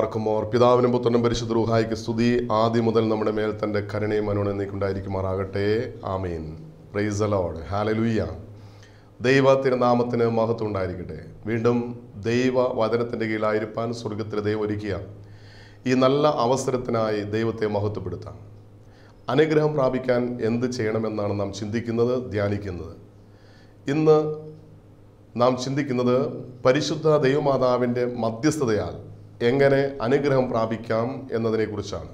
എല്ലാവർക്കും പിതാവിനും പുത്രനും പരിശുദ്ധ റൂഹായിക്ക് സ്തുതി ആദ്യം മുതൽ നമ്മുടെ മേൽ തൻ്റെ കരുണയും മനോണ നീക്കുണ്ടായിരിക്കുമാറാകട്ടെ ആമീൻ പ്രൈസ് ലോഡ് ഹാലലുയ്യ ദൈവ തിരുനാമത്തിന് മഹത്വം ഉണ്ടായിരിക്കട്ടെ വീണ്ടും ദൈവ വചനത്തിൻ്റെ കീഴിലായിരിക്കാൻ സ്വർഗത്തിൽ ദൈവം ഒരുക്കുക ഈ നല്ല അവസരത്തിനായി ദൈവത്തെ മഹത്വപ്പെടുത്താം അനുഗ്രഹം പ്രാപിക്കാൻ എന്ത് ചെയ്യണമെന്നാണ് നാം ചിന്തിക്കുന്നത് ധ്യാനിക്കുന്നത് ഇന്ന് നാം ചിന്തിക്കുന്നത് പരിശുദ്ധ ദൈവമാതാവിൻ്റെ മധ്യസ്ഥതയാൽ എങ്ങനെ അനുഗ്രഹം പ്രാപിക്കാം എന്നതിനെക്കുറിച്ചാണ്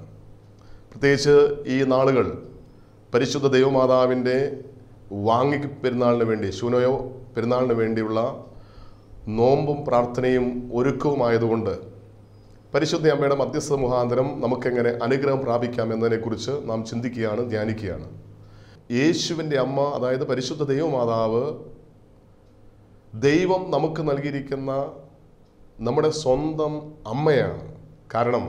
പ്രത്യേകിച്ച് ഈ നാളുകൾ പരിശുദ്ധ ദൈവമാതാവിൻ്റെ വാങ്ങി പെരുന്നാളിന് വേണ്ടി ശൂനയോ പെരുന്നാളിന് വേണ്ടിയുള്ള നോമ്പും പ്രാർത്ഥനയും ഒരുക്കവുമായതുകൊണ്ട് പരിശുദ്ധ അമ്മയുടെ മധ്യസ്ഥ മുഖാന്തരം നമുക്കെങ്ങനെ അനുഗ്രഹം പ്രാപിക്കാം എന്നതിനെക്കുറിച്ച് നാം ചിന്തിക്കുകയാണ് ധ്യാനിക്കുകയാണ് യേശുവിൻ്റെ അമ്മ അതായത് പരിശുദ്ധ ദൈവമാതാവ് ദൈവം നമുക്ക് നൽകിയിരിക്കുന്ന നമ്മുടെ സ്വന്തം അമ്മയാണ് കാരണം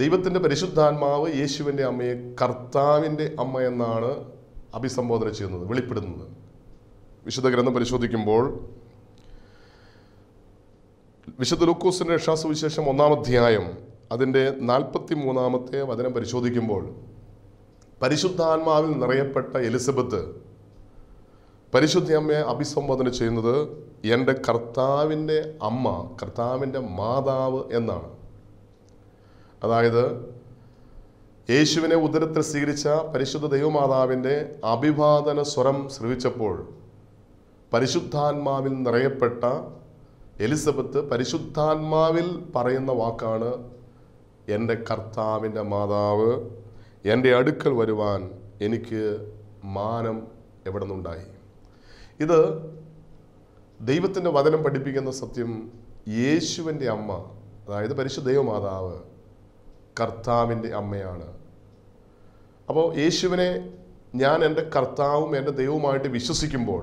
ദൈവത്തിൻ്റെ പരിശുദ്ധാത്മാവ് യേശുവിൻ്റെ അമ്മയെ കർത്താവിൻ്റെ അമ്മ എന്നാണ് അഭിസംബോധന ചെയ്യുന്നത് വെളിപ്പെടുന്നത് വിശുദ്ധ ഗ്രന്ഥം പരിശോധിക്കുമ്പോൾ വിശുദ്ധ ലൂക്കോസിൻ്റെ രക്ഷാസുവിശേഷം ഒന്നാം അധ്യായം അതിൻ്റെ നാൽപ്പത്തി മൂന്നാമത്തെ വചനം പരിശോധിക്കുമ്പോൾ പരിശുദ്ധാത്മാവിൽ നിറയപ്പെട്ട എലിസബത്ത് പരിശുദ്ധി അമ്മയെ അഭിസംബോധന ചെയ്യുന്നത് എൻ്റെ കർത്താവിൻ്റെ അമ്മ കർത്താവിൻ്റെ മാതാവ് എന്നാണ് അതായത് യേശുവിനെ ഉദരത്തിൽ സ്വീകരിച്ച പരിശുദ്ധ ദൈവമാതാവിൻ്റെ അഭിവാദന സ്വരം ശ്രവിച്ചപ്പോൾ പരിശുദ്ധാത്മാവിൽ നിറയപ്പെട്ട എലിസബത്ത് പരിശുദ്ധാത്മാവിൽ പറയുന്ന വാക്കാണ് എൻ്റെ കർത്താവിൻ്റെ മാതാവ് എൻ്റെ അടുക്കൽ വരുവാൻ എനിക്ക് മാനം എവിടെ നിന്നുണ്ടായി ഇത് ദൈവത്തിൻ്റെ വചനം പഠിപ്പിക്കുന്ന സത്യം യേശുവിൻ്റെ അമ്മ അതായത് പരിശുദ്ധ ദൈവമാതാവ് കർത്താവിൻ്റെ അമ്മയാണ് അപ്പോൾ യേശുവിനെ ഞാൻ എൻ്റെ കർത്താവും എൻ്റെ ദൈവവുമായിട്ട് വിശ്വസിക്കുമ്പോൾ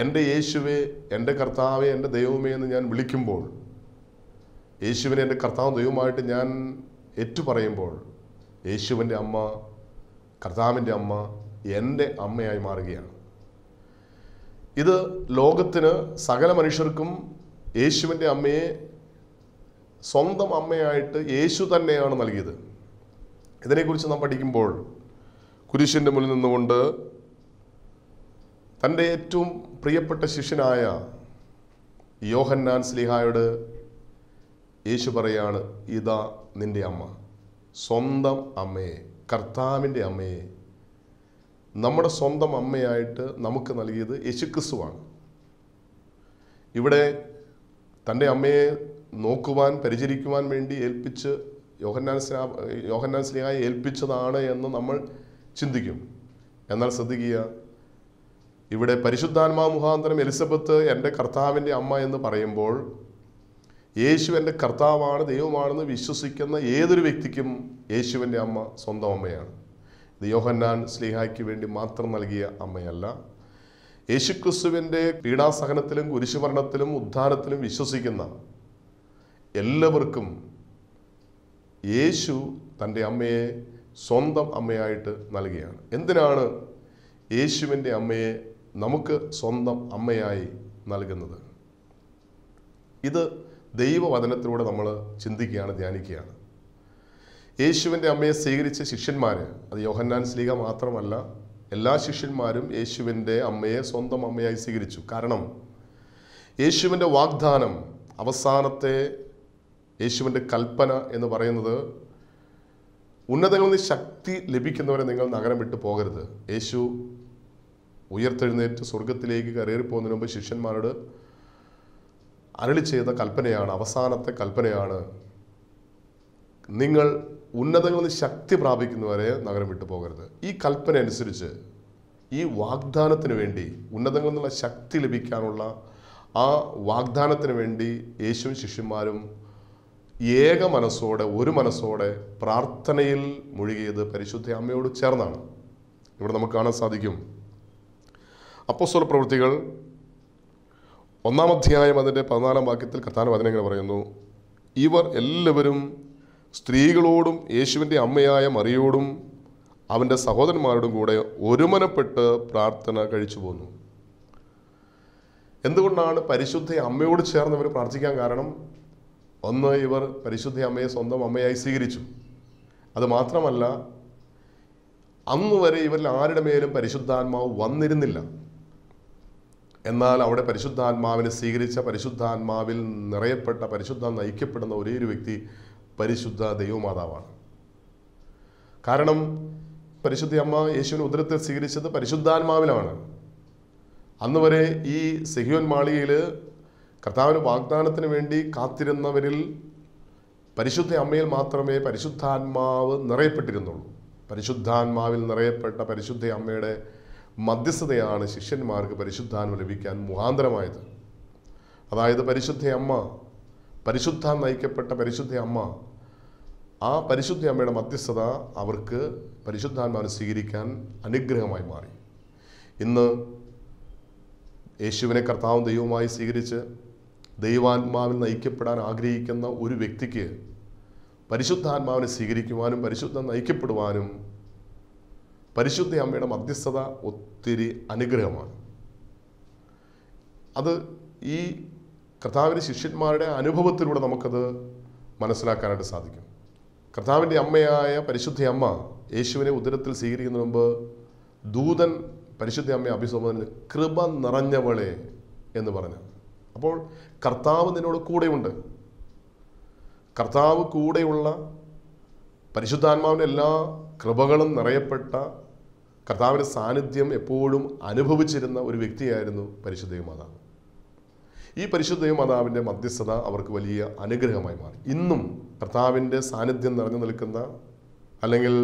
എൻ്റെ യേശുവെ എൻ്റെ കർത്താവെ എൻ്റെ ദൈവമേ എന്ന് ഞാൻ വിളിക്കുമ്പോൾ യേശുവിനെ എൻ്റെ കർത്താവും ദൈവമായിട്ട് ഞാൻ ഏറ്റുപറയുമ്പോൾ യേശുവിൻ്റെ അമ്മ കർത്താവിൻ്റെ അമ്മ എൻ്റെ അമ്മയായി മാറുകയാണ് ഇത് ലോകത്തിന് സകല മനുഷ്യർക്കും യേശുവിൻ്റെ അമ്മയെ സ്വന്തം അമ്മയായിട്ട് യേശു തന്നെയാണ് നൽകിയത് ഇതിനെക്കുറിച്ച് നാം പഠിക്കുമ്പോൾ കുരിശിൻ്റെ മുന്നിൽ നിന്നുകൊണ്ട് തൻ്റെ ഏറ്റവും പ്രിയപ്പെട്ട ശിഷ്യനായ യോഹന്നാൻ സ്ലിഹായോട് യേശു പറയാണ് ഇതാ നിൻ്റെ അമ്മ സ്വന്തം അമ്മയെ കർത്താവിൻ്റെ അമ്മയെ നമ്മുടെ സ്വന്തം അമ്മയായിട്ട് നമുക്ക് നൽകിയത് യേശുക്രിസ്തുവാണ് ഇവിടെ തൻ്റെ അമ്മയെ നോക്കുവാൻ പരിചരിക്കുവാൻ വേണ്ടി ഏൽപ്പിച്ച് യോഹന്നാൻ സ്നാ യോഹന്നാൻ സ്നേഹായി ഏൽപ്പിച്ചതാണ് എന്ന് നമ്മൾ ചിന്തിക്കും എന്നാൽ ശ്രദ്ധിക്കുക ഇവിടെ പരിശുദ്ധാത്മാ മുഖാന്തരം എലിസബത്ത് എൻ്റെ കർത്താവിൻ്റെ അമ്മ എന്ന് പറയുമ്പോൾ യേശു എൻ്റെ കർത്താവാണ് ദൈവമാണെന്ന് വിശ്വസിക്കുന്ന ഏതൊരു വ്യക്തിക്കും യേശുവിൻ്റെ അമ്മ സ്വന്തം അമ്മയാണ് ദ യോഹന്നാൻ സ്ലീഹായ്ക്ക് വേണ്ടി മാത്രം നൽകിയ അമ്മയല്ല യേശുക്രിസ്തുവിൻ്റെ പീഡാസഹനത്തിലും കുരിശുമരണത്തിലും ഉദ്ധാരത്തിലും വിശ്വസിക്കുന്ന എല്ലാവർക്കും യേശു തൻ്റെ അമ്മയെ സ്വന്തം അമ്മയായിട്ട് നൽകുകയാണ് എന്തിനാണ് യേശുവിൻ്റെ അമ്മയെ നമുക്ക് സ്വന്തം അമ്മയായി നൽകുന്നത് ഇത് ദൈവവചനത്തിലൂടെ നമ്മൾ ചിന്തിക്കുകയാണ് ധ്യാനിക്കുകയാണ് യേശുവിൻ്റെ അമ്മയെ സ്വീകരിച്ച ശിഷ്യന്മാർ അത് യോഹന്നാൻ സ്ലീഗ മാത്രമല്ല എല്ലാ ശിഷ്യന്മാരും യേശുവിൻ്റെ അമ്മയെ സ്വന്തം അമ്മയായി സ്വീകരിച്ചു കാരണം യേശുവിൻ്റെ വാഗ്ദാനം അവസാനത്തെ യേശുവിൻ്റെ കൽപ്പന എന്ന് പറയുന്നത് ഉന്നതങ്ങളിൽ നിന്ന് ശക്തി ലഭിക്കുന്നവരെ നിങ്ങൾ നഗരം വിട്ട് പോകരുത് യേശു ഉയർത്തെഴുന്നേറ്റ് സ്വർഗത്തിലേക്ക് കയറിപ്പോകുന്നതിന് മുമ്പ് ശിഷ്യന്മാരോട് അരളി ചെയ്ത കൽപ്പനയാണ് അവസാനത്തെ കൽപ്പനയാണ് നിങ്ങൾ ഉന്നതങ്ങളിൽ നിന്ന് ശക്തി പ്രാപിക്കുന്നവരെ നഗരം വിട്ടു പോകരുത് ഈ കൽപ്പന അനുസരിച്ച് ഈ വാഗ്ദാനത്തിന് വേണ്ടി ഉന്നതങ്ങളിൽ നിന്നുള്ള ശക്തി ലഭിക്കാനുള്ള ആ വാഗ്ദാനത്തിന് വേണ്ടി യേശുവും ശിഷ്യന്മാരും ഏക മനസ്സോടെ ഒരു മനസ്സോടെ പ്രാർത്ഥനയിൽ മുഴുകിയത് പരിശുദ്ധ അമ്മയോട് ചേർന്നാണ് ഇവിടെ നമുക്ക് കാണാൻ സാധിക്കും അപ്പോസ്വല പ്രവൃത്തികൾ ഒന്നാം അധ്യായം അതിൻ്റെ പതിനാലാം വാക്യത്തിൽ കഥാന വചനങ്ങൾ പറയുന്നു ഇവർ എല്ലാവരും സ്ത്രീകളോടും യേശുവിൻ്റെ അമ്മയായ മറിയോടും അവൻ്റെ സഹോദരന്മാരോടും കൂടെ ഒരുമനപ്പെട്ട് പ്രാർത്ഥന കഴിച്ചു പോന്നു എന്തുകൊണ്ടാണ് പരിശുദ്ധ അമ്മയോട് ചേർന്ന് ഇവർ പ്രാർത്ഥിക്കാൻ കാരണം ഒന്ന് ഇവർ പരിശുദ്ധ അമ്മയെ സ്വന്തം അമ്മയായി സ്വീകരിച്ചു അത് മാത്രമല്ല അന്ന് വരെ ഇവരിൽ ആരുടെ മേലും പരിശുദ്ധാത്മാവ് വന്നിരുന്നില്ല എന്നാൽ അവിടെ പരിശുദ്ധാത്മാവിനെ സ്വീകരിച്ച പരിശുദ്ധാത്മാവിൽ നിറയപ്പെട്ട പരിശുദ്ധ നയിക്കപ്പെടുന്ന ഒരേ ഒരു വ്യക്തി പരിശുദ്ധ ദൈവമാതാവാണ് കാരണം പരിശുദ്ധ അമ്മ യേശുവിന് ഉദരത്തെ സ്വീകരിച്ചത് പരിശുദ്ധാത്മാവിലാണ് അന്ന് വരെ ഈ സെഹിയോൻ മാളികയിൽ കർത്താവിന് വാഗ്ദാനത്തിന് വേണ്ടി കാത്തിരുന്നവരിൽ പരിശുദ്ധ അമ്മയിൽ മാത്രമേ പരിശുദ്ധാത്മാവ് നിറയപ്പെട്ടിരുന്നുള്ളൂ പരിശുദ്ധാത്മാവിൽ നിറയപ്പെട്ട പരിശുദ്ധ അമ്മയുടെ മധ്യസ്ഥതയാണ് ശിഷ്യന്മാർക്ക് പരിശുദ്ധാത്മ ലഭിക്കാൻ മുഖാന്തരമായത് അതായത് പരിശുദ്ധ അമ്മ പരിശുദ്ധ നയിക്കപ്പെട്ട പരിശുദ്ധ അമ്മ ആ പരിശുദ്ധ അമ്മയുടെ മധ്യസ്ഥത അവർക്ക് പരിശുദ്ധാത്മാവിനെ സ്വീകരിക്കാൻ അനുഗ്രഹമായി മാറി ഇന്ന് യേശുവിനെ കർത്താവും ദൈവമായി സ്വീകരിച്ച് ദൈവാത്മാവിൽ നയിക്കപ്പെടാൻ ആഗ്രഹിക്കുന്ന ഒരു വ്യക്തിക്ക് പരിശുദ്ധാത്മാവിനെ സ്വീകരിക്കുവാനും പരിശുദ്ധ നയിക്കപ്പെടുവാനും പരിശുദ്ധ അമ്മയുടെ മധ്യസ്ഥത ഒത്തിരി അനുഗ്രഹമാണ് അത് ഈ കർത്താവിന് ശിഷ്യന്മാരുടെ അനുഭവത്തിലൂടെ നമുക്കത് മനസ്സിലാക്കാനായിട്ട് സാധിക്കും കർത്താവിൻ്റെ അമ്മയായ പരിശുദ്ധ അമ്മ യേശുവിനെ ഉദരത്തിൽ സ്വീകരിക്കുന്നതിന് മുമ്പ് ദൂതൻ പരിശുദ്ധ അമ്മയെ അഭിസംബോധന കൃപ നിറഞ്ഞവളെ എന്ന് പറഞ്ഞു അപ്പോൾ കർത്താവ് നിന്നോട് കൂടെയുണ്ട് കർത്താവ് കൂടെയുള്ള പരിശുദ്ധാത്മാവിൻ്റെ എല്ലാ കൃപകളും നിറയപ്പെട്ട കർത്താവിൻ്റെ സാന്നിധ്യം എപ്പോഴും അനുഭവിച്ചിരുന്ന ഒരു വ്യക്തിയായിരുന്നു പരിശുദ്ധ ഈ പരിശുദ്ധ മാതാവിൻ്റെ മധ്യസ്ഥത അവർക്ക് വലിയ അനുഗ്രഹമായി മാറി ഇന്നും കർത്താവിൻ്റെ സാന്നിധ്യം നിറഞ്ഞു നിൽക്കുന്ന അല്ലെങ്കിൽ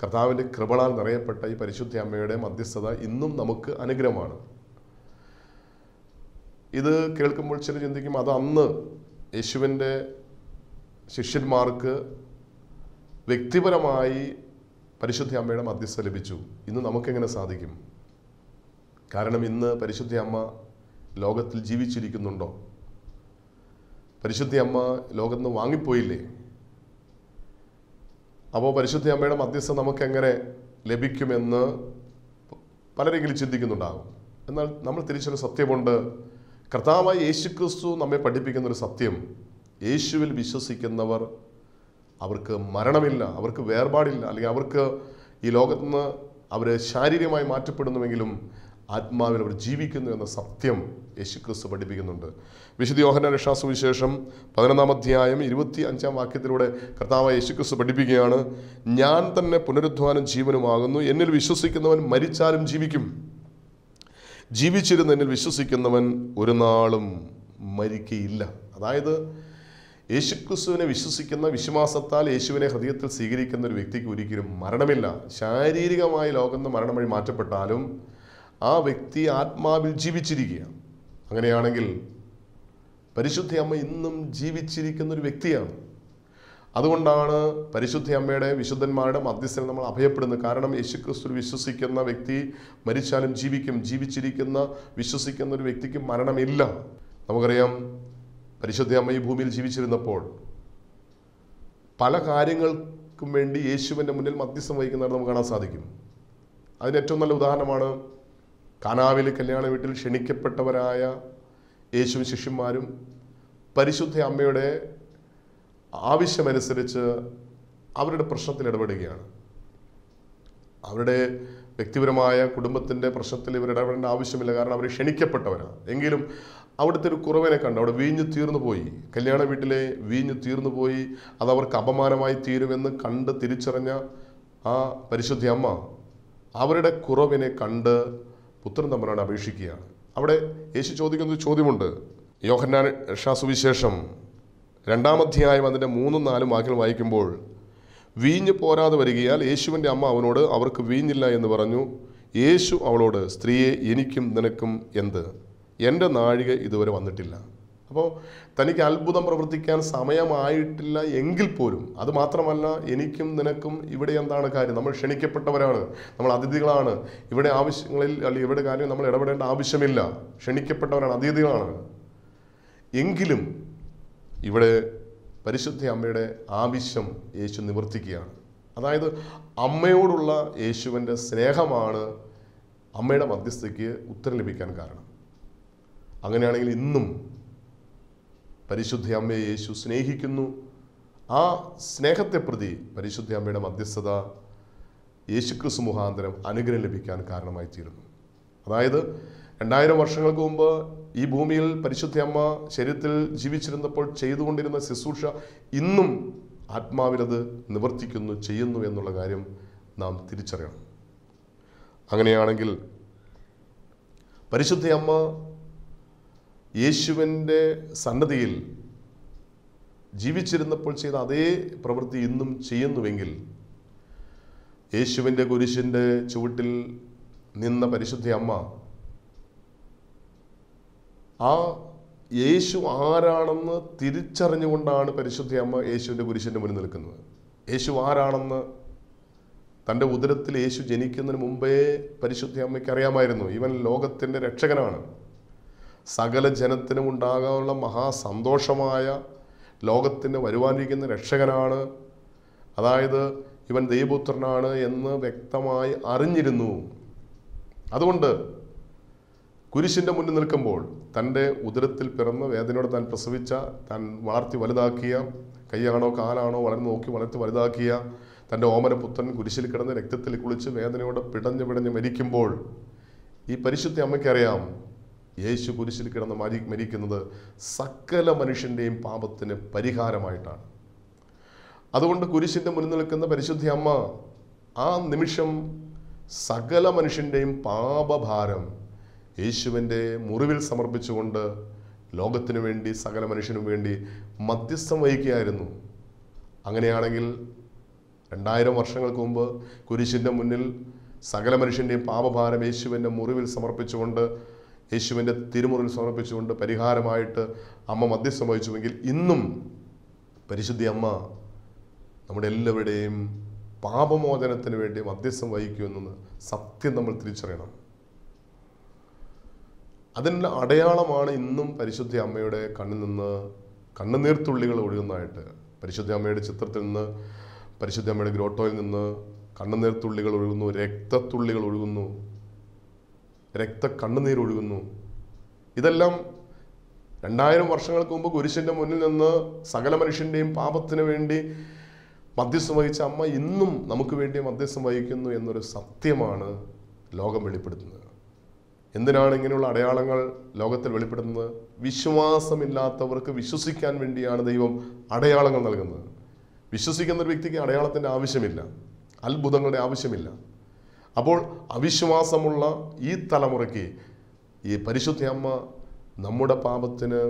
കർത്താവിൻ്റെ കൃപണാൽ നിറയപ്പെട്ട ഈ പരിശുദ്ധ അമ്മയുടെ മധ്യസ്ഥത ഇന്നും നമുക്ക് അനുഗ്രഹമാണ് ഇത് കേൾക്കുമ്പോൾ ചില ചിന്തിക്കും അത് അന്ന് യേശുവിൻ്റെ ശിഷ്യന്മാർക്ക് വ്യക്തിപരമായി പരിശുദ്ധ അമ്മയുടെ മധ്യസ്ഥ ലഭിച്ചു ഇന്ന് നമുക്കെങ്ങനെ സാധിക്കും കാരണം ഇന്ന് പരിശുദ്ധ അമ്മ ലോകത്തിൽ ജീവിച്ചിരിക്കുന്നുണ്ടോ പരിശുദ്ധി അമ്മ ലോകത്ത് നിന്ന് വാങ്ങിപ്പോയില്ലേ അപ്പോൾ പരിശുദ്ധി അമ്മയുടെ മധ്യസ്ഥ നമുക്ക് എങ്ങനെ ലഭിക്കുമെന്ന് പലരെങ്കിലും ചിന്തിക്കുന്നുണ്ടാകും എന്നാൽ നമ്മൾ തിരിച്ചൊരു സത്യമുണ്ട് കർത്താവായ യേശു ക്രിസ്തു നമ്മെ പഠിപ്പിക്കുന്നൊരു സത്യം യേശുവിൽ വിശ്വസിക്കുന്നവർ അവർക്ക് മരണമില്ല അവർക്ക് വേർപാടില്ല അല്ലെങ്കിൽ അവർക്ക് ഈ ലോകത്ത് നിന്ന് അവർ ശാരീരികമായി മാറ്റപ്പെടുന്നുവെങ്കിലും ആത്മാവിൽ അവർ ജീവിക്കുന്നു എന്ന സത്യം യേശുക്രിസ്തു പഠിപ്പിക്കുന്നുണ്ട് വിശുദ്ധ യോഹന രക്ഷാസുവിശേഷം പതിനൊന്നാം അധ്യായം ഇരുപത്തി അഞ്ചാം വാക്യത്തിലൂടെ കർത്താവ് യേശുക്രിസ്തു പഠിപ്പിക്കുകയാണ് ഞാൻ തന്നെ പുനരുദ്ധാനം ജീവനുമാകുന്നു എന്നിൽ വിശ്വസിക്കുന്നവൻ മരിച്ചാലും ജീവിക്കും ജീവിച്ചിരുന്ന എന്നിൽ വിശ്വസിക്കുന്നവൻ ഒരു നാളും മരിക്കയില്ല അതായത് യേശുക്രിസ്തുവിനെ വിശ്വസിക്കുന്ന വിശ്വാസത്താൽ യേശുവിനെ ഹൃദയത്തിൽ സ്വീകരിക്കുന്ന ഒരു വ്യക്തിക്ക് ഒരിക്കലും മരണമില്ല ശാരീരികമായി ലോകം മരണം വഴി മാറ്റപ്പെട്ടാലും ആ വ്യക്തി ആത്മാവിൽ ജീവിച്ചിരിക്കുകയാണ് അങ്ങനെയാണെങ്കിൽ പരിശുദ്ധ അമ്മ ഇന്നും ജീവിച്ചിരിക്കുന്ന ഒരു വ്യക്തിയാണ് അതുകൊണ്ടാണ് പരിശുദ്ധ അമ്മയുടെ വിശുദ്ധന്മാരുടെ മധ്യസ്ഥനെ നമ്മൾ അഭയപ്പെടുന്നത് കാരണം യേശുക്രിസ്തു വിശ്വസിക്കുന്ന വ്യക്തി മരിച്ചാലും ജീവിക്കും ജീവിച്ചിരിക്കുന്ന വിശ്വസിക്കുന്ന ഒരു വ്യക്തിക്ക് മരണമില്ല നമുക്കറിയാം പരിശുദ്ധ അമ്മ ഈ ഭൂമിയിൽ ജീവിച്ചിരുന്നപ്പോൾ പല കാര്യങ്ങൾക്കും വേണ്ടി യേശുവിൻ്റെ മുന്നിൽ മധ്യസ്ഥം വഹിക്കുന്നവർ നമുക്ക് കാണാൻ സാധിക്കും അതിന് ഏറ്റവും നല്ല ഉദാഹരണമാണ് കാനാവിലെ കല്യാണ വീട്ടിൽ ക്ഷണിക്കപ്പെട്ടവരായ യേശു ശിഷ്യന്മാരും പരിശുദ്ധ അമ്മയുടെ ആവശ്യമനുസരിച്ച് അവരുടെ പ്രശ്നത്തിൽ ഇടപെടുകയാണ് അവരുടെ വ്യക്തിപരമായ കുടുംബത്തിൻ്റെ പ്രശ്നത്തിൽ ഇവർ ഇടപെടേണ്ട ആവശ്യമില്ല കാരണം അവർ ക്ഷണിക്കപ്പെട്ടവരാണ് എങ്കിലും അവിടുത്തെ ഒരു കുറവിനെ കണ്ട് അവിടെ വീഞ്ഞു തീർന്നു പോയി കല്യാണ വീട്ടിലെ വീഞ്ഞു തീർന്നു പോയി അത് അവർക്ക് അപമാനമായി തീരുമെന്ന് കണ്ട് തിരിച്ചറിഞ്ഞ ആ പരിശുദ്ധി അമ്മ അവരുടെ കുറവിനെ കണ്ട് പുത്രൻ തമ്പുരാൻ അപേക്ഷിക്കുകയാണ് അവിടെ യേശു ചോദിക്കുന്ന ചോദ്യമുണ്ട് യോഹന്നാൻ സുവിശേഷം രണ്ടാമധ്യായം അതിൻ്റെ മൂന്നും നാലും വാക്യങ്ങൾ വായിക്കുമ്പോൾ വീഞ്ഞ് പോരാതെ വരികയാൽ യേശുവിൻ്റെ അമ്മ അവനോട് അവർക്ക് വീഞ്ഞില്ല എന്ന് പറഞ്ഞു യേശു അവളോട് സ്ത്രീയെ എനിക്കും നിനക്കും എന്ത് എൻ്റെ നാഴിക ഇതുവരെ വന്നിട്ടില്ല അപ്പോൾ തനിക്ക് അത്ഭുതം പ്രവർത്തിക്കാൻ സമയമായിട്ടില്ല എങ്കിൽ പോലും അത് മാത്രമല്ല എനിക്കും നിനക്കും ഇവിടെ എന്താണ് കാര്യം നമ്മൾ ക്ഷണിക്കപ്പെട്ടവരാണ് നമ്മൾ അതിഥികളാണ് ഇവിടെ ആവശ്യങ്ങളിൽ അല്ലെങ്കിൽ ഇവിടെ കാര്യം നമ്മൾ ഇടപെടേണ്ട ആവശ്യമില്ല ക്ഷണിക്കപ്പെട്ടവരാണ് അതിഥികളാണ് എങ്കിലും ഇവിടെ പരിശുദ്ധ അമ്മയുടെ ആവശ്യം യേശു നിവർത്തിക്കുകയാണ് അതായത് അമ്മയോടുള്ള യേശുവിൻ്റെ സ്നേഹമാണ് അമ്മയുടെ മധ്യസ്ഥയ്ക്ക് ഉത്തരം ലഭിക്കാൻ കാരണം അങ്ങനെയാണെങ്കിൽ ഇന്നും പരിശുദ്ധ അമ്മയെ യേശു സ്നേഹിക്കുന്നു ആ സ്നേഹത്തെ പ്രതി പരിശുദ്ധ അമ്മയുടെ മധ്യസ്ഥത യേശുക്രിസ് മുഖാന്തരം അനുഗ്രഹം ലഭിക്കാൻ കാരണമായി തീരുന്നു അതായത് രണ്ടായിരം വർഷങ്ങൾക്ക് മുമ്പ് ഈ ഭൂമിയിൽ പരിശുദ്ധ അമ്മ ശരീരത്തിൽ ജീവിച്ചിരുന്നപ്പോൾ ചെയ്തുകൊണ്ടിരുന്ന ശുശ്രൂഷ ഇന്നും ആത്മാവിനത് നിവർത്തിക്കുന്നു ചെയ്യുന്നു എന്നുള്ള കാര്യം നാം തിരിച്ചറിയണം അങ്ങനെയാണെങ്കിൽ പരിശുദ്ധ അമ്മ യേശുവിൻ്റെ സന്നദ്ധിയിൽ ജീവിച്ചിരുന്നപ്പോൾ ചെയ്ത അതേ പ്രവൃത്തി ഇന്നും ചെയ്യുന്നുവെങ്കിൽ യേശുവിൻ്റെ കുരിശിൻ്റെ ചുവട്ടിൽ നിന്ന പരിശുദ്ധ അമ്മ ആ യേശു ആരാണെന്ന് തിരിച്ചറിഞ്ഞുകൊണ്ടാണ് പരിശുദ്ധ അമ്മ യേശുവിൻ്റെ കുരിശിൻ്റെ മുന്നിൽ നിൽക്കുന്നത് യേശു ആരാണെന്ന് തൻ്റെ ഉദരത്തിൽ യേശു ജനിക്കുന്നതിന് മുമ്പേ പരിശുദ്ധ അമ്മയ്ക്ക് അറിയാമായിരുന്നു ഇവൻ ലോകത്തിൻ്റെ രക്ഷകനാണ് സകല ജനത്തിനും ഉണ്ടാകാനുള്ള മഹാസന്തോഷമായ ലോകത്തിന് വരുവാനിരിക്കുന്ന രക്ഷകനാണ് അതായത് ഇവൻ ദൈവപുത്രനാണ് എന്ന് വ്യക്തമായി അറിഞ്ഞിരുന്നു അതുകൊണ്ട് കുരിശിൻ്റെ മുന്നിൽ നിൽക്കുമ്പോൾ തൻ്റെ ഉദരത്തിൽ പിറന്ന് വേദനയോട് താൻ പ്രസവിച്ച താൻ വളർത്തി വലുതാക്കിയ കൈയാണോ കാലാണോ വളർന്ന് നോക്കി വളർത്തി വലുതാക്കിയ തൻ്റെ ഓമനപുത്രൻ കുരിശിൽ കിടന്ന് രക്തത്തിൽ കുളിച്ച് വേദനയോടെ പിടഞ്ഞു പിടഞ്ഞ് മരിക്കുമ്പോൾ ഈ പരിശുദ്ധി അമ്മയ്ക്കറിയാം യേശു കുരിശിൽ കിടന്ന് മരി മരിക്കുന്നത് സകല മനുഷ്യൻ്റെയും പാപത്തിന് പരിഹാരമായിട്ടാണ് അതുകൊണ്ട് കുരിശിൻ്റെ മുന്നിൽ നിൽക്കുന്ന പരിശുദ്ധി അമ്മ ആ നിമിഷം സകല മനുഷ്യൻ്റെയും പാപഭാരം യേശുവിൻ്റെ മുറിവിൽ സമർപ്പിച്ചുകൊണ്ട് ലോകത്തിനു വേണ്ടി സകല മനുഷ്യനും വേണ്ടി മധ്യസ്ഥം വഹിക്കുകയായിരുന്നു അങ്ങനെയാണെങ്കിൽ രണ്ടായിരം വർഷങ്ങൾക്ക് മുമ്പ് കുരിശിൻ്റെ മുന്നിൽ സകല മനുഷ്യൻ്റെയും പാപഭാരം യേശുവിൻ്റെ മുറിവിൽ സമർപ്പിച്ചുകൊണ്ട് യേശുവിൻ്റെ തിരുമുറിൽ സമർപ്പിച്ചുകൊണ്ട് പരിഹാരമായിട്ട് അമ്മ മധ്യസ്ഥം വഹിച്ചുവെങ്കിൽ ഇന്നും പരിശുദ്ധി അമ്മ നമ്മുടെ എല്ലാവരുടെയും പാപമോചനത്തിന് വേണ്ടി മധ്യസ്ഥം വഹിക്കുമെന്നത് സത്യം നമ്മൾ തിരിച്ചറിയണം അതിൻ്റെ അടയാളമാണ് ഇന്നും പരിശുദ്ധ അമ്മയുടെ കണ്ണിൽ നിന്ന് കണ്ണുനീർത്തുള്ളികൾ ഒഴുകുന്നതായിട്ട് പരിശുദ്ധ അമ്മയുടെ ചിത്രത്തിൽ നിന്ന് പരിശുദ്ധ അമ്മയുടെ ഗ്രോട്ടോയിൽ നിന്ന് കണ്ണുനീർത്തുള്ളികൾ ഒഴുകുന്നു രക്തത്തുള്ളികൾ ഒഴുകുന്നു രക്ത കണ്ണുനീരൊഴുകുന്നു ഇതെല്ലാം രണ്ടായിരം വർഷങ്ങൾക്ക് മുമ്പ് കുരിശിൻ്റെ മുന്നിൽ നിന്ന് സകല മനുഷ്യൻ്റെയും പാപത്തിന് വേണ്ടി മധ്യസ്ഥം വഹിച്ച അമ്മ ഇന്നും നമുക്ക് വേണ്ടി മധ്യസ്ഥം വഹിക്കുന്നു എന്നൊരു സത്യമാണ് ലോകം വെളിപ്പെടുത്തുന്നത് എന്തിനാണ് ഇങ്ങനെയുള്ള അടയാളങ്ങൾ ലോകത്തിൽ വെളിപ്പെടുന്നത് വിശ്വാസമില്ലാത്തവർക്ക് വിശ്വസിക്കാൻ വേണ്ടിയാണ് ദൈവം അടയാളങ്ങൾ നൽകുന്നത് വിശ്വസിക്കുന്ന ഒരു വ്യക്തിക്ക് അടയാളത്തിൻ്റെ ആവശ്യമില്ല അത്ഭുതങ്ങളുടെ ആവശ്യമില്ല അപ്പോൾ അവിശ്വാസമുള്ള ഈ തലമുറയ്ക്ക് ഈ പരിശുദ്ധ അമ്മ നമ്മുടെ പാപത്തിന്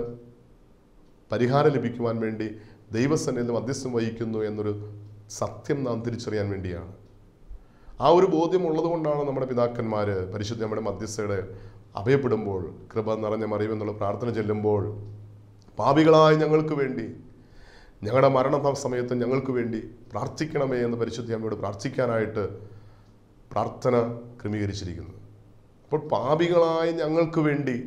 പരിഹാരം ലഭിക്കുവാൻ വേണ്ടി ദൈവസന്നിധി മധ്യസ്ഥം വഹിക്കുന്നു എന്നൊരു സത്യം നാം തിരിച്ചറിയാൻ വേണ്ടിയാണ് ആ ഒരു ബോധ്യം ഉള്ളതുകൊണ്ടാണ് നമ്മുടെ പിതാക്കന്മാർ പരിശുദ്ധ നമ്മുടെ മധ്യസ്ഥയുടെ അഭയപ്പെടുമ്പോൾ കൃപ നിറഞ്ഞ മറിയുമെന്നുള്ള പ്രാർത്ഥന ചെല്ലുമ്പോൾ പാപികളായ ഞങ്ങൾക്ക് വേണ്ടി ഞങ്ങളുടെ മരണ സമയത്ത് ഞങ്ങൾക്ക് വേണ്ടി പ്രാർത്ഥിക്കണമേ എന്ന് പരിശുദ്ധി അമ്മയോട് പ്രാർത്ഥിക്കാനായിട്ട് പ്രാർത്ഥന ക്രമീകരിച്ചിരിക്കുന്നത് അപ്പോൾ പാപികളായ ഞങ്ങൾക്ക് വേണ്ടി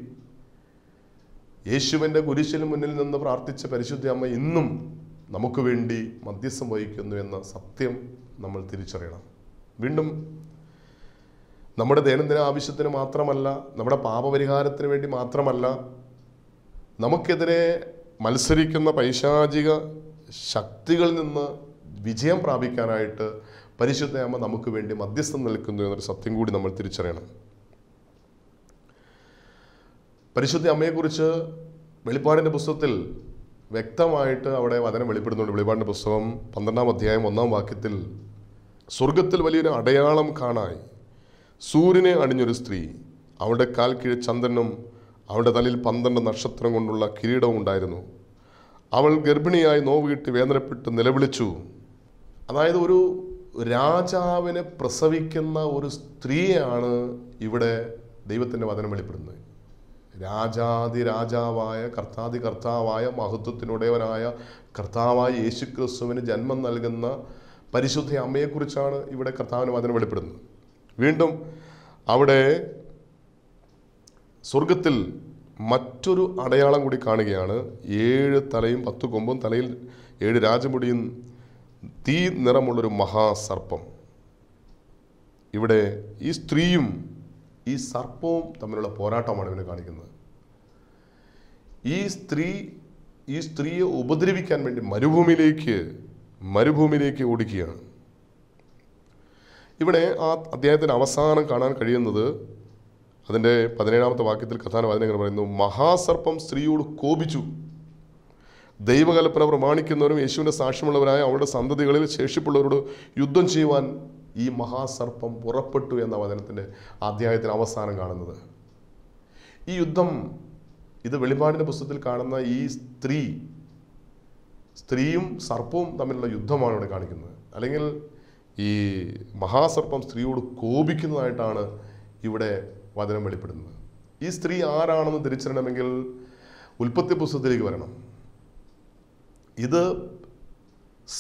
യേശുവിൻ്റെ കുരിശിന് മുന്നിൽ നിന്ന് പ്രാർത്ഥിച്ച പരിശുദ്ധ അമ്മ ഇന്നും നമുക്ക് വേണ്ടി മധ്യസ്ഥം വഹിക്കുന്നു എന്ന സത്യം നമ്മൾ തിരിച്ചറിയണം വീണ്ടും നമ്മുടെ ദൈനംദിന ആവശ്യത്തിന് മാത്രമല്ല നമ്മുടെ പാപപരിഹാരത്തിന് വേണ്ടി മാത്രമല്ല നമുക്കെതിരെ മത്സരിക്കുന്ന പൈശാചിക ശക്തികളിൽ നിന്ന് വിജയം പ്രാപിക്കാനായിട്ട് പരിശുദ്ധയമ്മ നമുക്ക് വേണ്ടി മധ്യസ്ഥം നിൽക്കുന്നു എന്നൊരു സത്യം കൂടി നമ്മൾ തിരിച്ചറിയണം പരിശുദ്ധ അമ്മയെക്കുറിച്ച് വെളിപ്പാടിൻ്റെ പുസ്തകത്തിൽ വ്യക്തമായിട്ട് അവിടെ വചനം വെളിപ്പെടുന്നുണ്ട് വെളിപ്പാടിൻ്റെ പുസ്തകം പന്ത്രണ്ടാം അധ്യായം ഒന്നാം വാക്യത്തിൽ സ്വർഗത്തിൽ വലിയൊരു അടയാളം കാണായി സൂര്യനെ അണിഞ്ഞൊരു സ്ത്രീ അവളുടെ കാൽ കീഴ് ചന്ദ്രനും അവളുടെ തലയിൽ പന്ത്രണ്ട് നക്ഷത്രം കൊണ്ടുള്ള കിരീടവും ഉണ്ടായിരുന്നു അവൾ ഗർഭിണിയായി നോവുകിട്ടി വേദനപ്പെട്ട് നിലവിളിച്ചു അതായത് ഒരു രാജാവിനെ പ്രസവിക്കുന്ന ഒരു സ്ത്രീയാണ് ഇവിടെ ദൈവത്തിൻ്റെ വചനം വെളിപ്പെടുന്നത് രാജാതി രാജാവായ കർത്താതി കർത്താവായ മഹത്വത്തിനുടയവനായ കർത്താവായ ക്രിസ്തുവിന് ജന്മം നൽകുന്ന പരിശുദ്ധ അമ്മയെക്കുറിച്ചാണ് ഇവിടെ കർത്താവിന് വചനം വെളിപ്പെടുന്നത് വീണ്ടും അവിടെ സ്വർഗത്തിൽ മറ്റൊരു അടയാളം കൂടി കാണുകയാണ് ഏഴ് തലയും പത്ത് കൊമ്പും തലയിൽ ഏഴ് രാജമുടിയും തീ നിറമുള്ളൊരു മഹാസർപ്പം ഇവിടെ ഈ സ്ത്രീയും ഈ സർപ്പവും തമ്മിലുള്ള പോരാട്ടമാണ് ഇവനെ കാണിക്കുന്നത് ഈ സ്ത്രീ ഈ സ്ത്രീയെ ഉപദ്രവിക്കാൻ വേണ്ടി മരുഭൂമിയിലേക്ക് മരുഭൂമിയിലേക്ക് ഓടിക്കുകയാണ് ഇവിടെ ആ അദ്ദേഹത്തിന് അവസാനം കാണാൻ കഴിയുന്നത് അതിൻ്റെ പതിനേഴാമത്തെ വാക്യത്തിൽ കഥാനുവാചനങ്ങൾ പറയുന്നു മഹാസർപ്പം സ്ത്രീയോട് കോപിച്ചു ദൈവകൽപ്പന പ്രമാണിക്കുന്നവരും യേശുവിൻ്റെ സാക്ഷ്യമുള്ളവരായ അവരുടെ സന്തതികളിൽ ശേഷിപ്പുള്ളവരോട് യുദ്ധം ചെയ്യുവാൻ ഈ മഹാസർപ്പം പുറപ്പെട്ടു എന്ന വചനത്തിൻ്റെ അധ്യായത്തിന് അവസാനം കാണുന്നത് ഈ യുദ്ധം ഇത് വെളിപാടിൻ്റെ പുസ്തകത്തിൽ കാണുന്ന ഈ സ്ത്രീ സ്ത്രീയും സർപ്പവും തമ്മിലുള്ള യുദ്ധമാണ് ഇവിടെ കാണിക്കുന്നത് അല്ലെങ്കിൽ ഈ മഹാസർപ്പം സ്ത്രീയോട് കോപിക്കുന്നതായിട്ടാണ് ഇവിടെ വചനം വെളിപ്പെടുന്നത് ഈ സ്ത്രീ ആരാണെന്ന് തിരിച്ചറിയണമെങ്കിൽ ഉൽപ്പത്തി പുസ്തകത്തിലേക്ക് വരണം ഇത്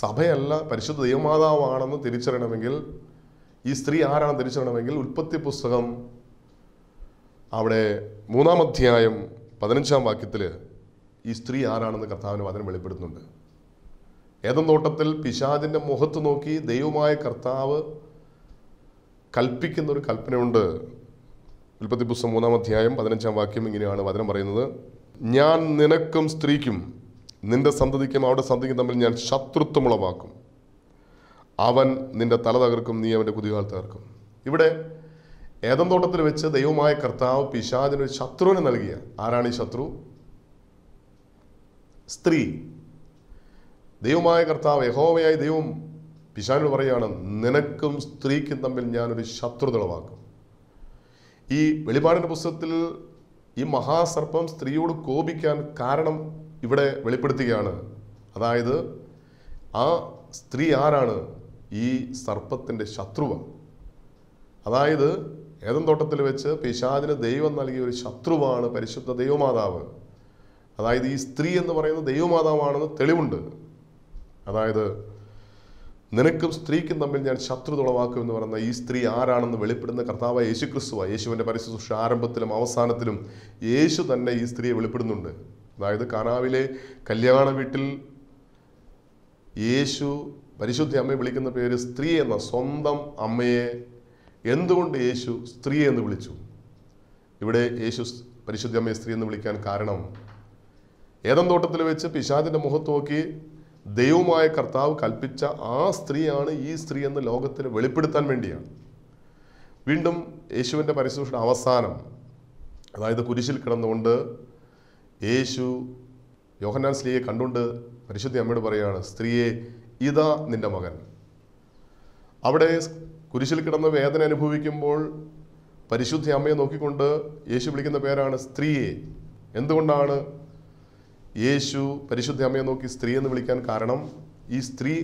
സഭയല്ല പരിശുദ്ധ ദൈവമാതാവാണെന്ന് തിരിച്ചറിയണമെങ്കിൽ ഈ സ്ത്രീ ആരാണെന്ന് തിരിച്ചറിയണമെങ്കിൽ ഉൽപ്പത്തി പുസ്തകം അവിടെ മൂന്നാം അധ്യായം പതിനഞ്ചാം വാക്യത്തിൽ ഈ സ്ത്രീ ആരാണെന്ന് കർത്താവിന് വചനം വെളിപ്പെടുത്തുന്നുണ്ട് ഏതം തോട്ടത്തിൽ പിശാദിൻ്റെ മുഖത്ത് നോക്കി ദൈവമായ കർത്താവ് കൽപ്പിക്കുന്ന ഒരു കൽപ്പനയുണ്ട് ഉൽപ്പത്തി പുസ്തകം മൂന്നാം അധ്യായം പതിനഞ്ചാം വാക്യം ഇങ്ങനെയാണ് വചനം പറയുന്നത് ഞാൻ നിനക്കും സ്ത്രീക്കും നിന്റെ സന്തതിക്കും അവിടെ സന്തതിക്കും തമ്മിൽ ഞാൻ ശത്രുത്വമുളവാക്കും അവൻ നിന്റെ തല തകർക്കും നീ അവൻ്റെ കുതികാൽ തകർക്കും ഇവിടെ ഏതം തോട്ടത്തിൽ വെച്ച് ദൈവമായ കർത്താവ് പിശാദിന് ഒരു ശത്രുവിനെ നൽകിയ ആരാണ് ഈ ശത്രു സ്ത്രീ ദൈവമായ കർത്താവ് യഹോവയായ ദൈവം പിശാനോട് പറയുകയാണ് നിനക്കും സ്ത്രീക്കും തമ്മിൽ ഞാനൊരു ശത്രു തെളിവാക്കും ഈ വെളിപാടിൻ്റെ പുസ്തകത്തിൽ ഈ മഹാസർപ്പം സ്ത്രീയോട് കോപിക്കാൻ കാരണം ഇവിടെ വെളിപ്പെടുത്തുകയാണ് അതായത് ആ സ്ത്രീ ആരാണ് ഈ സർപ്പത്തിൻ്റെ ശത്രുവ അതായത് ഏതം തോട്ടത്തിൽ വെച്ച് പിശാദിന് ദൈവം നൽകിയ ഒരു ശത്രുവാണ് പരിശുദ്ധ ദൈവമാതാവ് അതായത് ഈ സ്ത്രീ എന്ന് പറയുന്നത് ദൈവമാതാവാണെന്ന് തെളിവുണ്ട് അതായത് നിനക്കും സ്ത്രീക്കും തമ്മിൽ ഞാൻ ശത്രു തുളവാക്കും എന്ന് പറയുന്ന ഈ സ്ത്രീ ആരാണെന്ന് വെളിപ്പെടുന്ന കർത്താവ് യേശു ക്രിസ്തുവ യേശുവിൻ്റെ പരിശുദ്ധ ആരംഭത്തിലും അവസാനത്തിലും യേശു തന്നെ ഈ സ്ത്രീയെ വെളിപ്പെടുന്നുണ്ട് അതായത് കാനാവിലെ കല്യാണ വീട്ടിൽ യേശു പരിശുദ്ധ അമ്മയെ വിളിക്കുന്ന പേര് സ്ത്രീ എന്ന സ്വന്തം അമ്മയെ എന്തുകൊണ്ട് യേശു സ്ത്രീ എന്ന് വിളിച്ചു ഇവിടെ യേശു പരിശുദ്ധ അമ്മയെ സ്ത്രീ എന്ന് വിളിക്കാൻ കാരണം ഏതം തോട്ടത്തിൽ വെച്ച് പിശാദിൻ്റെ മുഖത്ത് നോക്കി ദൈവമായ കർത്താവ് കൽപ്പിച്ച ആ സ്ത്രീയാണ് ഈ സ്ത്രീ എന്ന് ലോകത്തിന് വെളിപ്പെടുത്താൻ വേണ്ടിയാണ് വീണ്ടും യേശുവിൻ്റെ പരിശുദ്ധ അവസാനം അതായത് കുരിശിൽ കിടന്നുകൊണ്ട് യേശു യോഹന്നാൻ സ്ത്രീയെ കണ്ടുകൊണ്ട് പരിശുദ്ധി അമ്മയോട് പറയുകയാണ് സ്ത്രീയെ ഇതാ നിന്റെ മകൻ അവിടെ കുരിശിൽ കിടന്ന വേദന അനുഭവിക്കുമ്പോൾ പരിശുദ്ധി അമ്മയെ നോക്കിക്കൊണ്ട് യേശു വിളിക്കുന്ന പേരാണ് സ്ത്രീയെ എന്തുകൊണ്ടാണ് യേശു പരിശുദ്ധ അമ്മയെ നോക്കി സ്ത്രീ എന്ന് വിളിക്കാൻ കാരണം ഈ സ്ത്രീ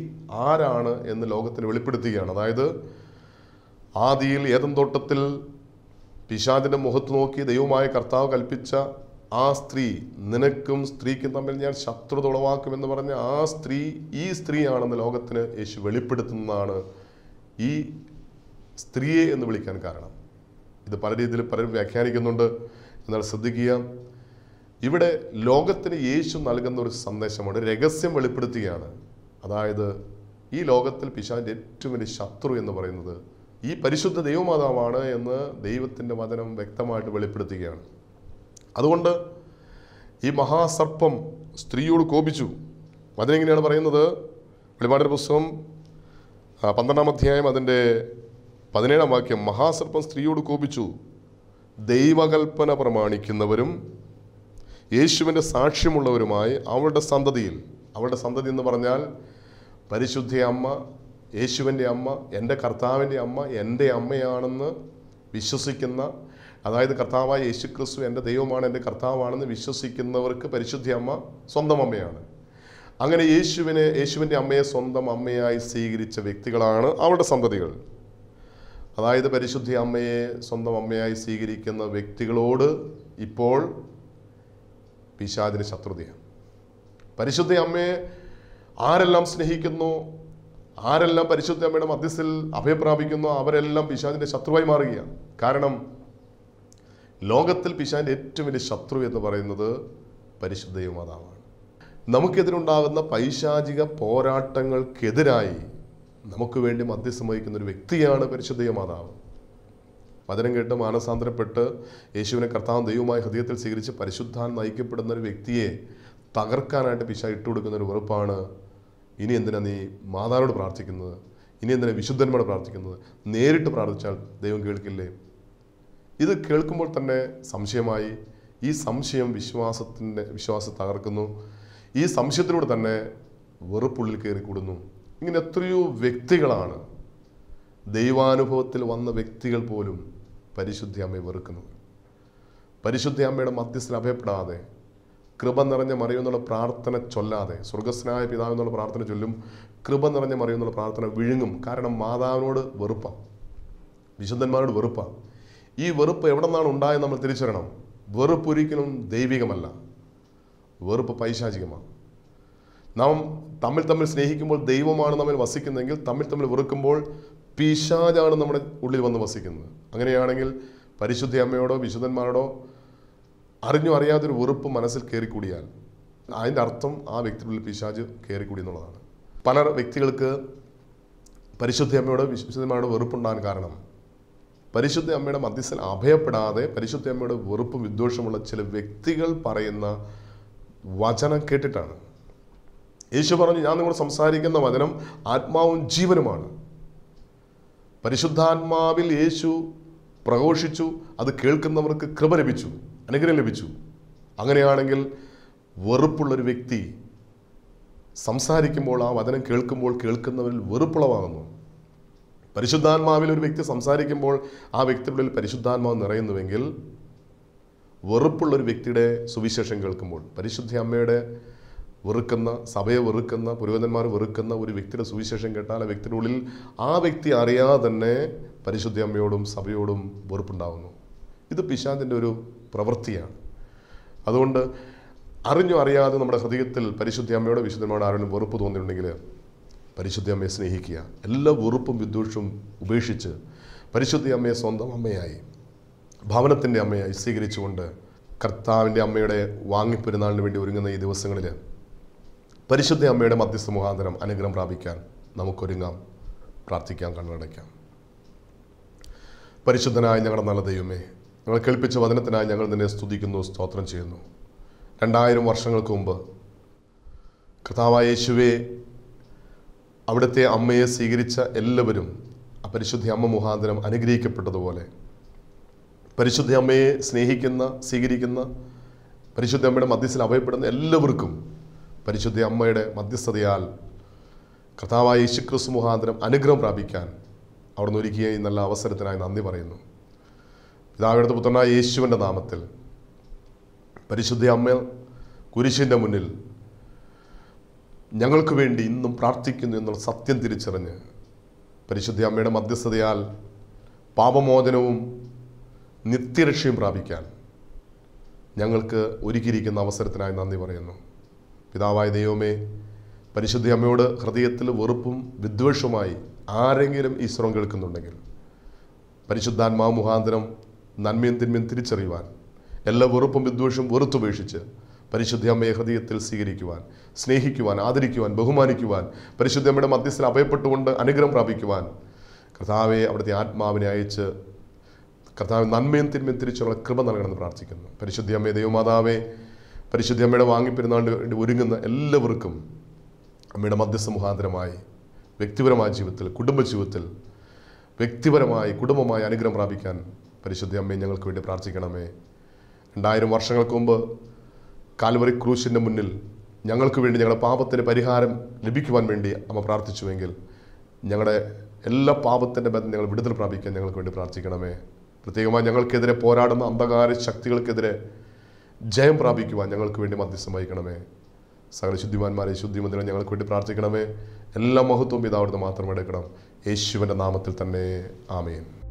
ആരാണ് എന്ന് ലോകത്തിന് വെളിപ്പെടുത്തുകയാണ് അതായത് ആദിയിൽ ഏതൻ തോട്ടത്തിൽ പിശാദിൻ്റെ മുഖത്ത് നോക്കി ദൈവമായ കർത്താവ് കൽപ്പിച്ച ആ സ്ത്രീ നിനക്കും സ്ത്രീക്കും തമ്മിൽ ഞാൻ ശത്രുത ഉളവാക്കുമെന്ന് പറഞ്ഞ ആ സ്ത്രീ ഈ സ്ത്രീയാണെന്ന് ലോകത്തിന് യേശു വെളിപ്പെടുത്തുന്നതാണ് ഈ സ്ത്രീയെ എന്ന് വിളിക്കാൻ കാരണം ഇത് പല രീതിയിൽ പലരും വ്യാഖ്യാനിക്കുന്നുണ്ട് എന്നാൽ ശ്രദ്ധിക്കുക ഇവിടെ ലോകത്തിന് യേശു നൽകുന്ന ഒരു സന്ദേശമാണ് രഹസ്യം വെളിപ്പെടുത്തുകയാണ് അതായത് ഈ ലോകത്തിൽ പിശാൻ്റെ ഏറ്റവും വലിയ ശത്രു എന്ന് പറയുന്നത് ഈ പരിശുദ്ധ ദൈവമാതാവാണ് എന്ന് ദൈവത്തിൻ്റെ വചനം വ്യക്തമായിട്ട് വെളിപ്പെടുത്തുകയാണ് അതുകൊണ്ട് ഈ മഹാസർപ്പം സ്ത്രീയോട് കോപിച്ചു അതിനെങ്ങനെയാണ് പറയുന്നത് വെളിപാട് പുസ്തകം പന്ത്രണ്ടാം അധ്യായം അതിൻ്റെ പതിനേഴാം വാക്യം മഹാസർപ്പം സ്ത്രീയോട് കോപിച്ചു ദൈവകൽപ്പന പ്രമാണിക്കുന്നവരും യേശുവിൻ്റെ സാക്ഷ്യമുള്ളവരുമായി അവളുടെ സന്തതിയിൽ അവളുടെ സന്തതി എന്ന് പറഞ്ഞാൽ പരിശുദ്ധ അമ്മ യേശുവിൻ്റെ അമ്മ എൻ്റെ കർത്താവിൻ്റെ അമ്മ എൻ്റെ അമ്മയാണെന്ന് വിശ്വസിക്കുന്ന അതായത് കർത്താവായ യേശു ക്രിസ്തു എൻ്റെ ദൈവമാണ് എൻ്റെ കർത്താവാണെന്ന് വിശ്വസിക്കുന്നവർക്ക് പരിശുദ്ധി അമ്മ സ്വന്തം അമ്മയാണ് അങ്ങനെ യേശുവിനെ യേശുവിൻ്റെ അമ്മയെ സ്വന്തം അമ്മയായി സ്വീകരിച്ച വ്യക്തികളാണ് അവരുടെ സന്തതികൾ അതായത് പരിശുദ്ധി അമ്മയെ സ്വന്തം അമ്മയായി സ്വീകരിക്കുന്ന വ്യക്തികളോട് ഇപ്പോൾ പിശാദിന് ശത്രുതയാണ് പരിശുദ്ധ അമ്മയെ ആരെല്ലാം സ്നേഹിക്കുന്നു ആരെല്ലാം പരിശുദ്ധ അമ്മയുടെ മധ്യസ്ഥിൽ അഭയപ്രാപിക്കുന്നു അവരെല്ലാം പിശാദിൻ്റെ ശത്രുവായി മാറുകയാണ് കാരണം ലോകത്തിൽ പിശാൻ്റെ ഏറ്റവും വലിയ ശത്രു എന്ന് പറയുന്നത് പരിശുദ്ധ യുമാതാവാണ് നമുക്കെതിരുണ്ടാകുന്ന പൈശാചിക പോരാട്ടങ്ങൾക്കെതിരായി നമുക്ക് വേണ്ടി മധ്യസ്ഥം വഹിക്കുന്ന ഒരു വ്യക്തിയാണ് പരിശുദ്ധ ദൈവമാതാവ് വചനം കേട്ട് മാനസാന്തരപ്പെട്ട് യേശുവിനെ കർത്താവ് ദൈവമായി ഹൃദയത്തിൽ സ്വീകരിച്ച് പരിശുദ്ധാൻ നയിക്കപ്പെടുന്ന ഒരു വ്യക്തിയെ തകർക്കാനായിട്ട് പിശ കൊടുക്കുന്ന ഒരു വെറുപ്പാണ് ഇനി എന്തിനാ നീ മാതാവിനോട് പ്രാർത്ഥിക്കുന്നത് ഇനി എന്തിനാ വിശുദ്ധന്മാരോട് പ്രാർത്ഥിക്കുന്നത് നേരിട്ട് പ്രാർത്ഥിച്ചാൽ ദൈവം കേൾക്കില്ലേ ഇത് കേൾക്കുമ്പോൾ തന്നെ സംശയമായി ഈ സംശയം വിശ്വാസത്തിൻ്റെ വിശ്വാസം തകർക്കുന്നു ഈ സംശയത്തിലൂടെ തന്നെ വെറുപ്പുള്ളിൽ കയറിക്കൂടുന്നു ഇങ്ങനെ എത്രയോ വ്യക്തികളാണ് ദൈവാനുഭവത്തിൽ വന്ന വ്യക്തികൾ പോലും പരിശുദ്ധി അമ്മയെ വെറുക്കുന്നത് പരിശുദ്ധ അമ്മയുടെ മധ്യസ്ഥന അഭയപ്പെടാതെ കൃപ നിറഞ്ഞ മറിയുമെന്നുള്ള പ്രാർത്ഥന ചൊല്ലാതെ സ്വർഗസ്നായ എന്നുള്ള പ്രാർത്ഥന ചൊല്ലും കൃപ നിറഞ്ഞ മറിയുമെന്നുള്ള പ്രാർത്ഥന വിഴുങ്ങും കാരണം മാതാവിനോട് വെറുപ്പാണ് വിശുദ്ധന്മാരോട് വെറുപ്പാണ് ഈ വെറുപ്പ് എവിടെ നിന്നാണ് ഉണ്ടായത് നമ്മൾ തിരിച്ചറിയണം വെറുപ്പ് ഒരിക്കലും ദൈവികമല്ല വെറുപ്പ് പൈശാചികമാണ് നാം തമ്മിൽ തമ്മിൽ സ്നേഹിക്കുമ്പോൾ ദൈവമാണ് നമ്മിൽ വസിക്കുന്നതെങ്കിൽ തമ്മിൽ തമ്മിൽ വെറുക്കുമ്പോൾ പിശാചാണ് നമ്മുടെ ഉള്ളിൽ വന്ന് വസിക്കുന്നത് അങ്ങനെയാണെങ്കിൽ പരിശുദ്ധ അമ്മയോടോ വിശുദ്ധന്മാരോടോ അറിഞ്ഞു അറിയാതൊരു വെറുപ്പ് മനസ്സിൽ കയറിക്കൂടിയാൽ അതിൻ്റെ അർത്ഥം ആ വ്യക്തിക്കുള്ളിൽ പിശാജ് കയറിക്കൂടി എന്നുള്ളതാണ് പല വ്യക്തികൾക്ക് പരിശുദ്ധ അമ്മയോടോ വിശുദ്ധന്മാരോടോ വെറുപ്പുണ്ടാകാൻ കാരണം പരിശുദ്ധ അമ്മയുടെ മധ്യസ്ഥൻ അഭയപ്പെടാതെ പരിശുദ്ധ അമ്മയുടെ വെറുപ്പും വിദ്വേഷമുള്ള ചില വ്യക്തികൾ പറയുന്ന വചനം കേട്ടിട്ടാണ് യേശു പറഞ്ഞു ഞാൻ നിങ്ങൾ സംസാരിക്കുന്ന വചനം ആത്മാവും ജീവനുമാണ് പരിശുദ്ധാത്മാവിൽ യേശു പ്രഘോഷിച്ചു അത് കേൾക്കുന്നവർക്ക് കൃപ ലഭിച്ചു അനുഗ്രഹം ലഭിച്ചു അങ്ങനെയാണെങ്കിൽ വെറുപ്പുള്ളൊരു വ്യക്തി സംസാരിക്കുമ്പോൾ ആ വചനം കേൾക്കുമ്പോൾ കേൾക്കുന്നവരിൽ വെറുപ്പുളവാകുന്നു പരിശുദ്ധാത്മാവിൽ ഒരു വ്യക്തി സംസാരിക്കുമ്പോൾ ആ വ്യക്തിയുടെ പരിശുദ്ധാത്മാവ് നിറയുന്നുവെങ്കിൽ വെറുപ്പുള്ള ഒരു വ്യക്തിയുടെ സുവിശേഷം കേൾക്കുമ്പോൾ പരിശുദ്ധ അമ്മയുടെ വെറുക്കുന്ന സഭയെ വെറുക്കുന്ന പുരോഹിതന്മാർ വെറുക്കുന്ന ഒരു വ്യക്തിയുടെ സുവിശേഷം കേട്ടാൽ ആ വ്യക്തിയുടെ ഉള്ളിൽ ആ വ്യക്തി അറിയാതെ തന്നെ പരിശുദ്ധ അമ്മയോടും സഭയോടും വെറുപ്പുണ്ടാകുന്നു ഇത് പിശാന്തിൻ്റെ ഒരു പ്രവൃത്തിയാണ് അതുകൊണ്ട് അറിഞ്ഞോ അറിയാതെ നമ്മുടെ ഹൃദയത്തിൽ പരിശുദ്ധ അമ്മയോട് വിശുദ്ധനോട് ആരോടും വെറുപ്പ് തോന്നിയിട്ടുണ്ടെങ്കിൽ പരിശുദ്ധ അമ്മയെ സ്നേഹിക്കുക എല്ലാ വെറുപ്പും വിദ്വേഷവും ഉപേക്ഷിച്ച് പരിശുദ്ധ അമ്മയെ സ്വന്തം അമ്മയായി ഭവനത്തിൻ്റെ അമ്മയായി സ്വീകരിച്ചുകൊണ്ട് കർത്താവിൻ്റെ അമ്മയുടെ വാങ്ങിപ്പെരുന്നാളിന് വേണ്ടി ഒരുങ്ങുന്ന ഈ ദിവസങ്ങളിൽ പരിശുദ്ധ അമ്മയുടെ മധ്യസ്ഥ മുഖാന്തരം അനുഗ്രഹം പ്രാപിക്കാൻ നമുക്കൊരുങ്ങാം പ്രാർത്ഥിക്കാം കണ്ണടയ്ക്കാം പരിശുദ്ധനായ ഞങ്ങളുടെ നല്ല ദൈവമേ ഞങ്ങൾ കേൾപ്പിച്ച വചനത്തിനായി ഞങ്ങൾ നിന്നെ സ്തുതിക്കുന്നു സ്തോത്രം ചെയ്യുന്നു രണ്ടായിരം വർഷങ്ങൾക്ക് മുമ്പ് കർത്താവായ യേശുവെ അവിടുത്തെ അമ്മയെ സ്വീകരിച്ച എല്ലാവരും ആ പരിശുദ്ധ അമ്മ മുഖാന്തരം അനുഗ്രഹിക്കപ്പെട്ടതുപോലെ പരിശുദ്ധ അമ്മയെ സ്നേഹിക്കുന്ന സ്വീകരിക്കുന്ന പരിശുദ്ധ അമ്മയുടെ മധ്യസ്ഥൻ അഭയപ്പെടുന്ന എല്ലാവർക്കും പരിശുദ്ധ അമ്മയുടെ മധ്യസ്ഥതയാൽ കർത്താവായ യേശുക്രിസ്തു മുഖാന്തരം അനുഗ്രഹം പ്രാപിക്കാൻ അവിടുന്ന് ഒരുക്കിയ ഈ നല്ല അവസരത്തിനായി നന്ദി പറയുന്നു പിതാവിടുത്തെ പുത്രനായ യേശുവിൻ്റെ നാമത്തിൽ പരിശുദ്ധ അമ്മ കുരിശിൻ്റെ മുന്നിൽ ഞങ്ങൾക്ക് വേണ്ടി ഇന്നും പ്രാർത്ഥിക്കുന്നു എന്നുള്ള സത്യം തിരിച്ചറിഞ്ഞ് പരിശുദ്ധ അമ്മയുടെ മധ്യസ്ഥതയാൽ പാപമോചനവും നിത്യരക്ഷയും പ്രാപിക്കാൻ ഞങ്ങൾക്ക് ഒരുക്കിയിരിക്കുന്ന അവസരത്തിനായി നന്ദി പറയുന്നു പിതാവായ ദൈവമേ പരിശുദ്ധ അമ്മയോട് ഹൃദയത്തിൽ വെറുപ്പും വിദ്വേഷവുമായി ആരെങ്കിലും ഈ സ്വരം കേൾക്കുന്നുണ്ടെങ്കിൽ പരിശുദ്ധാത്മാവ് മുഖാന്തരം നന്മയും തിന്മയും തിരിച്ചറിയുവാൻ എല്ലാ വെറുപ്പും വിദ്വേഷവും വെറുത്തുപേക്ഷിച്ച് പരിശുദ്ധ അമ്മയെ ഹൃദയത്തിൽ സ്വീകരിക്കുവാൻ സ്നേഹിക്കുവാൻ ആദരിക്കുവാൻ ബഹുമാനിക്കുവാൻ പരിശുദ്ധ അമ്മയുടെ മധ്യസ്ഥൻ അഭയപ്പെട്ടുകൊണ്ട് അനുഗ്രഹം പ്രാപിക്കുവാൻ കർത്താവെ അവിടുത്തെ ആത്മാവിനെ അയച്ച് കർത്താവ് നന്മയും തിന്മയും തിരിച്ചുള്ള കൃപ നൽകണമെന്ന് പ്രാർത്ഥിക്കുന്നു പരിശുദ്ധ അമ്മയെ ദൈവമാതാവേ പരിശുദ്ധ അമ്മയുടെ വാങ്ങിപ്പെരുന്നാളിന് ഒരുങ്ങുന്ന എല്ലാവർക്കും അമ്മയുടെ മധ്യസ്ഥ മുഖാന്തരമായി വ്യക്തിപരമായ ജീവിതത്തിൽ കുടുംബജീവിതത്തിൽ വ്യക്തിപരമായി കുടുംബമായി അനുഗ്രഹം പ്രാപിക്കാൻ പരിശുദ്ധ അമ്മയെ ഞങ്ങൾക്ക് വേണ്ടി പ്രാർത്ഥിക്കണമേ രണ്ടായിരം വർഷങ്ങൾക്ക് മുമ്പ് കാൽവറി ക്രൂശിൻ്റെ മുന്നിൽ ഞങ്ങൾക്ക് വേണ്ടി ഞങ്ങളുടെ പാപത്തിന് പരിഹാരം ലഭിക്കുവാൻ വേണ്ടി അമ്മ പ്രാർത്ഥിച്ചുവെങ്കിൽ ഞങ്ങളുടെ എല്ലാ പാപത്തിൻ്റെ ബന്ധം ഞങ്ങൾ വിടുതൽ പ്രാപിക്കാൻ ഞങ്ങൾക്ക് വേണ്ടി പ്രാർത്ഥിക്കണമേ പ്രത്യേകമായി ഞങ്ങൾക്കെതിരെ പോരാടുന്ന അന്ധകാര ശക്തികൾക്കെതിരെ ജയം പ്രാപിക്കുവാൻ ഞങ്ങൾക്ക് വേണ്ടി മധ്യസ്ഥം വഹിക്കണമേ സകല ശുദ്ധിമാന്മാരെ ശുദ്ധിമന്ദിരം ഞങ്ങൾക്ക് വേണ്ടി പ്രാർത്ഥിക്കണമേ എല്ലാ മഹത്വവും ഇതാവിടുന്ന് മാത്രം എടുക്കണം യേശുവിൻ്റെ നാമത്തിൽ തന്നെ ആമേൻ